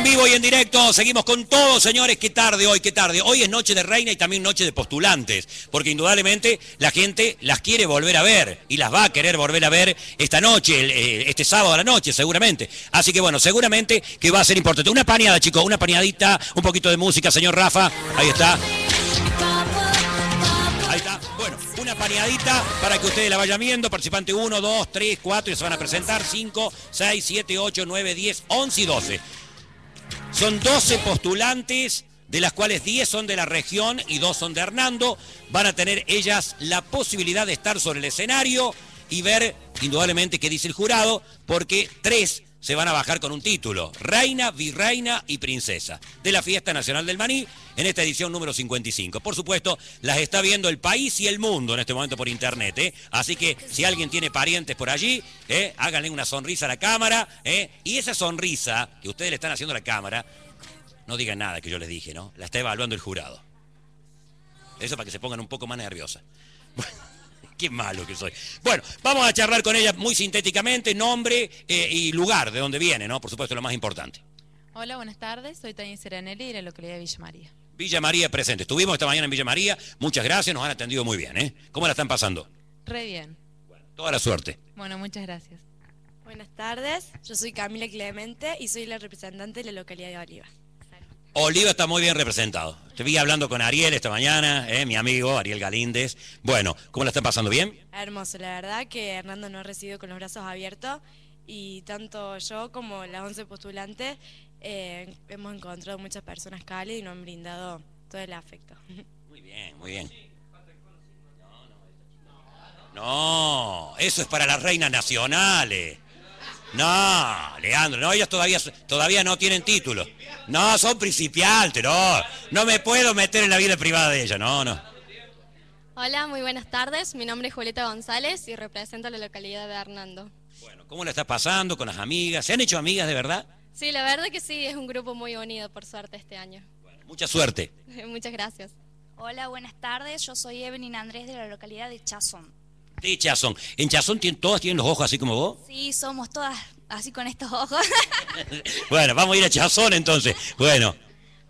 en vivo y en directo. Seguimos con todos, señores. Qué tarde hoy, qué tarde. Hoy es noche de reina y también noche de postulantes, porque indudablemente la gente las quiere volver a ver y las va a querer volver a ver esta noche, eh, este sábado a la noche, seguramente. Así que bueno, seguramente que va a ser importante. Una paneada, chicos, una pañadita, un poquito de música, señor Rafa. Ahí está. Ahí está. Bueno, una paneadita para que ustedes la vayan viendo. Participante 1, 2, 3, 4 y se van a presentar 5, 6, 7, 8, 9, 10, 11 y 12. Son 12 postulantes, de las cuales 10 son de la región y 2 son de Hernando. Van a tener ellas la posibilidad de estar sobre el escenario y ver indudablemente qué dice el jurado, porque tres se van a bajar con un título, Reina, Virreina y Princesa, de la Fiesta Nacional del Maní, en esta edición número 55. Por supuesto, las está viendo el país y el mundo en este momento por internet, ¿eh? así que si alguien tiene parientes por allí, ¿eh? háganle una sonrisa a la cámara, ¿eh? y esa sonrisa que ustedes le están haciendo a la cámara, no digan nada que yo les dije, ¿no? La está evaluando el jurado. Eso para que se pongan un poco más nerviosas qué malo que soy. Bueno, vamos a charlar con ella muy sintéticamente, nombre eh, y lugar de dónde viene, ¿no? Por supuesto, lo más importante. Hola, buenas tardes. Soy Tania Serenelli, de la localidad de Villa María. Villa María presente. Estuvimos esta mañana en Villa María. Muchas gracias, nos han atendido muy bien, ¿eh? ¿Cómo la están pasando? Re bien. Bueno, toda la suerte. Bueno, muchas gracias. Buenas tardes, yo soy Camila Clemente y soy la representante de la localidad de Olivas. Oliva está muy bien representado. Te vi hablando con Ariel esta mañana, eh, mi amigo Ariel Galíndez. Bueno, ¿cómo la está pasando bien? Hermoso, la verdad que Hernando nos ha recibido con los brazos abiertos y tanto yo como las 11 postulantes eh, hemos encontrado muchas personas cálidas y nos han brindado todo el afecto. Muy bien, muy bien. No, eso es para las reinas nacionales. No, Leandro, no, ellas todavía, todavía no tienen título. No, son principiantes, no. No me puedo meter en la vida privada de ella, no, no. Hola, muy buenas tardes. Mi nombre es Julieta González y represento a la localidad de Hernando. Bueno, ¿cómo la estás pasando con las amigas? ¿Se han hecho amigas de verdad? Sí, la verdad que sí, es un grupo muy unido, por suerte, este año. mucha suerte. Muchas gracias. Hola, buenas tardes. Yo soy Evelyn Andrés de la localidad de Chazón. Chazón. ¿En Chazón todas tienen los ojos así como vos? Sí, somos todas así con estos ojos. bueno, vamos a ir a Chazón entonces. Bueno.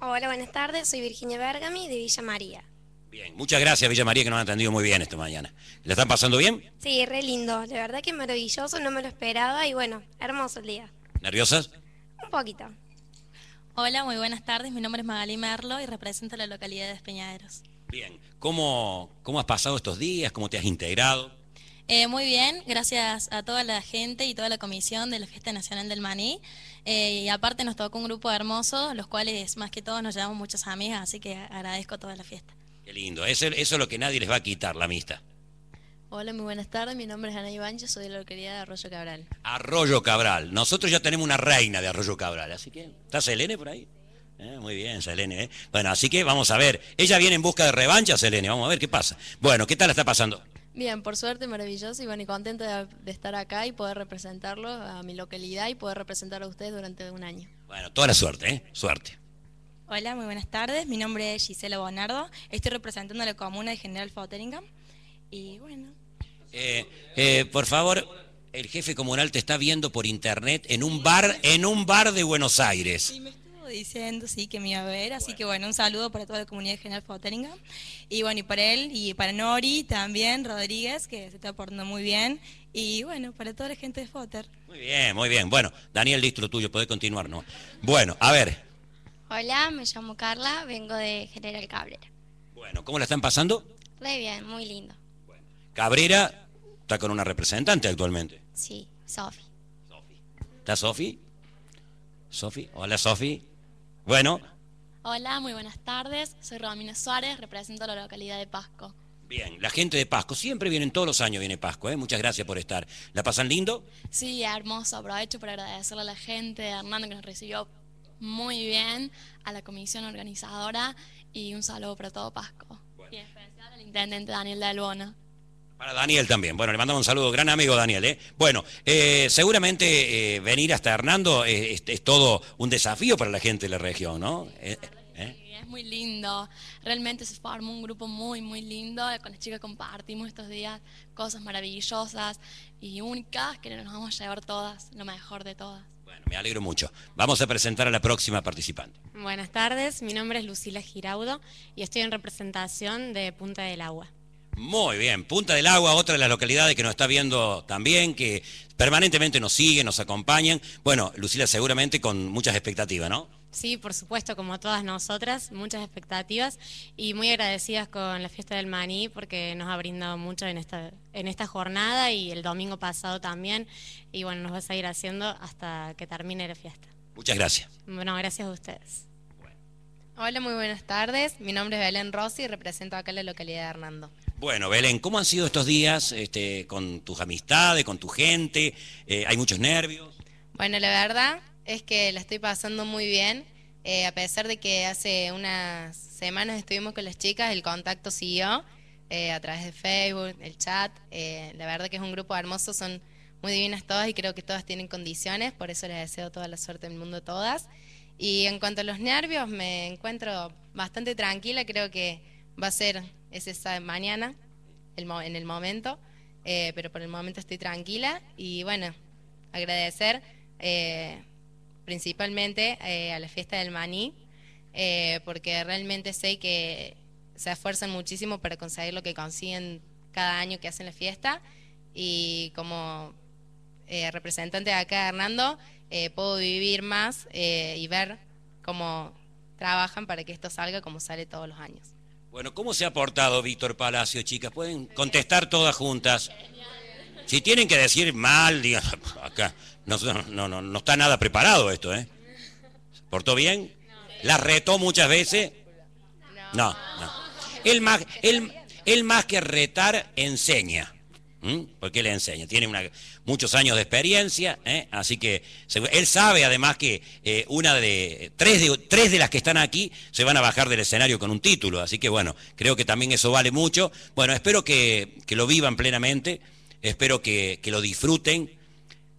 Hola, buenas tardes. Soy Virginia Bergami de Villa María. Bien, muchas gracias Villa María que nos han atendido muy bien esta mañana. ¿Le están pasando bien? Sí, re lindo. La verdad que maravilloso, no me lo esperaba y bueno, hermoso el día. ¿Nerviosas? Un poquito. Hola, muy buenas tardes. Mi nombre es Magali Merlo y represento la localidad de Espeñaderos Bien, ¿cómo, cómo has pasado estos días? ¿Cómo te has integrado? Eh, muy bien, gracias a toda la gente y toda la comisión de la Fiesta Nacional del Maní. Eh, y aparte nos tocó un grupo hermoso, los cuales más que todos nos llevamos muchas amigas, así que agradezco toda la fiesta. Qué lindo, eso, es lo que nadie les va a quitar, la amistad. Hola, muy buenas tardes. Mi nombre es Ana Iván, soy de la orquería de Arroyo Cabral. Arroyo Cabral. Nosotros ya tenemos una reina de Arroyo Cabral, así que. ¿Está Selene por ahí? Eh, muy bien, Selene. Eh. Bueno, así que vamos a ver. Ella viene en busca de revancha, Selene. Vamos a ver qué pasa. Bueno, ¿qué tal está pasando? Bien, por suerte, maravilloso y bueno, y contenta de, estar acá y poder representarlo a mi localidad y poder representar a ustedes durante un año. Bueno, toda la suerte, ¿eh? Suerte. Hola, muy buenas tardes. Mi nombre es Gisela Bonardo. Estoy representando a la comuna de General Fotheringham. Y bueno. Eh, eh, por favor, el jefe comunal te está viendo por internet en un bar, en un bar de Buenos Aires diciendo sí, que me iba a ver. Así que bueno, un saludo para toda la comunidad de General Fotteringham. Y bueno, y para él y para Nori también, Rodríguez, que se está portando muy bien. Y bueno, para toda la gente de Fotter. Muy bien, muy bien. Bueno, Daniel, listo tuyo, puedes continuar, ¿no? Bueno, a ver. Hola, me llamo Carla, vengo de General Cabrera. Bueno, ¿cómo la están pasando? Muy bien, muy lindo. Cabrera está con una representante actualmente. Sí, Sofi. ¿Está Sofi? Sofi, hola Sofi. Bueno. Hola, muy buenas tardes. Soy Romina Suárez, represento la localidad de Pasco. Bien, la gente de Pasco, siempre vienen, todos los años viene Pasco, ¿eh? muchas gracias por estar. ¿La pasan lindo? Sí, hermoso, aprovecho para agradecerle a la gente de Hernando que nos recibió muy bien, a la comisión organizadora y un saludo para todo Pasco. Y en especial al intendente Daniel de Albona. Para Daniel también. Bueno, le mandamos un saludo. Gran amigo Daniel. ¿eh? Bueno, eh, seguramente eh, venir hasta Hernando es, todo un desafío para la gente de la región, ¿no? Eh, es muy lindo. Realmente se formó un grupo muy, muy lindo. Con las chicas compartimos estos días cosas maravillosas y únicas que nos vamos a llevar todas, lo mejor de todas. Bueno, me alegro mucho. Vamos a presentar a la próxima participante. Buenas tardes, mi nombre es Lucila Giraudo y estoy en representación de Punta del Agua. Muy bien, Punta del Agua, otra de las localidades que nos está viendo también, que permanentemente nos sigue, nos acompañan. Bueno, Lucila, seguramente con muchas expectativas, ¿no? Sí, por supuesto, como todas nosotras, muchas expectativas y muy agradecidas con la fiesta del maní porque nos ha brindado mucho en esta, en esta jornada y el domingo pasado también. Y bueno, nos va a seguir haciendo hasta que termine la fiesta. Muchas gracias. Bueno, gracias a ustedes. Hola, muy buenas tardes. Mi nombre es Belén Rossi y represento acá la localidad de Hernando. Bueno, Belén, ¿cómo han sido estos días este, con tus amistades, con tu gente? Eh, ¿Hay muchos nervios? Bueno, la verdad es que la estoy pasando muy bien. Eh, a pesar de que hace unas semanas estuvimos con las chicas, el contacto siguió eh, a través de Facebook, el chat. la verdad que es un grupo hermoso, son muy divinas todas y creo que todas tienen condiciones, por eso les deseo toda la suerte del mundo a todas. Y en cuanto a los nervios, me encuentro bastante tranquila, creo que va a ser esa mañana, en el momento, eh, pero por el momento estoy tranquila y bueno, agradecer eh, principalmente eh, a la fiesta del maní, porque realmente sé que se esfuerzan muchísimo para conseguir lo que consiguen cada año que hacen la fiesta y como representante de acá, Hernando, eh, puedo vivir más eh, y ver cómo trabajan para que esto salga como sale todos los años. Bueno, ¿cómo se ha portado Víctor Palacio, chicas? Pueden contestar todas juntas. Si tienen que decir mal, digan, acá no, no, no, no está nada preparado esto, ¿eh? ¿Se ¿Portó bien? ¿La retó muchas veces? No, no. más, él más que retar, enseña. ¿Mm? porque le enseña, tiene muchos años de experiencia, ¿eh? así que él sabe además que eh, una de tres, de las que están aquí se van a bajar del escenario con un título, así que bueno, creo que también eso vale mucho. Bueno, espero que, lo vivan plenamente, espero que lo disfruten.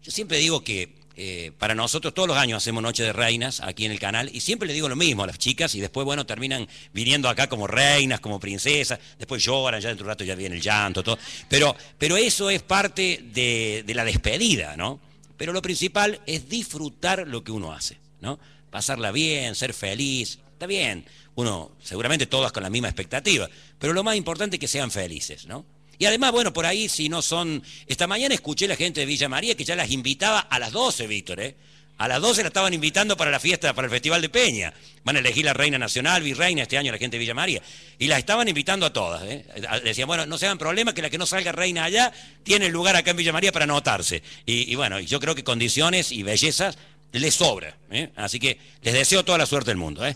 Yo siempre digo que eh, para nosotros todos los años hacemos Noche de Reinas aquí en el canal y siempre le digo lo mismo a las chicas y después, bueno, terminan viniendo acá como reinas, como princesas, después lloran, ya dentro de un rato ya viene el llanto, todo. Pero, pero eso es parte de, de la despedida, ¿no? Pero lo principal es disfrutar lo que uno hace, ¿no? Pasarla bien, ser feliz, está bien, uno seguramente todas con la misma expectativa, pero lo más importante es que sean felices, ¿no? Y además, bueno, por ahí si no son... Esta mañana escuché la gente de Villa María que ya las invitaba a las 12, Víctor, ¿eh? A las 12 la estaban invitando para la fiesta, para el Festival de Peña. Van a elegir la reina nacional, virreina este año la gente de Villa María. Y las estaban invitando a todas. ¿eh? Decían, bueno, no se hagan problema que la que no salga reina allá tiene lugar acá en Villa María para anotarse. Y, y bueno, yo creo que condiciones y bellezas les sobra. ¿eh? Así que les deseo toda la suerte del mundo. ¿eh?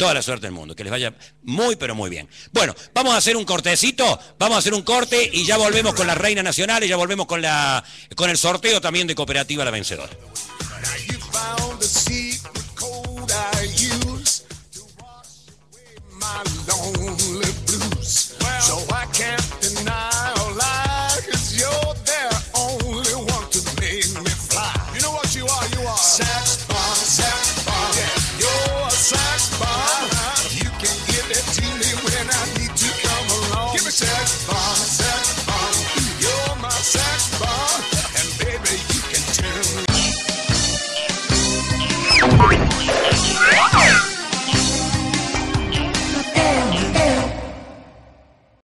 toda la suerte del mundo, que les vaya muy, pero muy bien. Bueno, vamos a hacer un cortecito, vamos a hacer un corte y ya volvemos con la Reina Nacional y ya volvemos con, la, con el sorteo también de Cooperativa La Vencedora.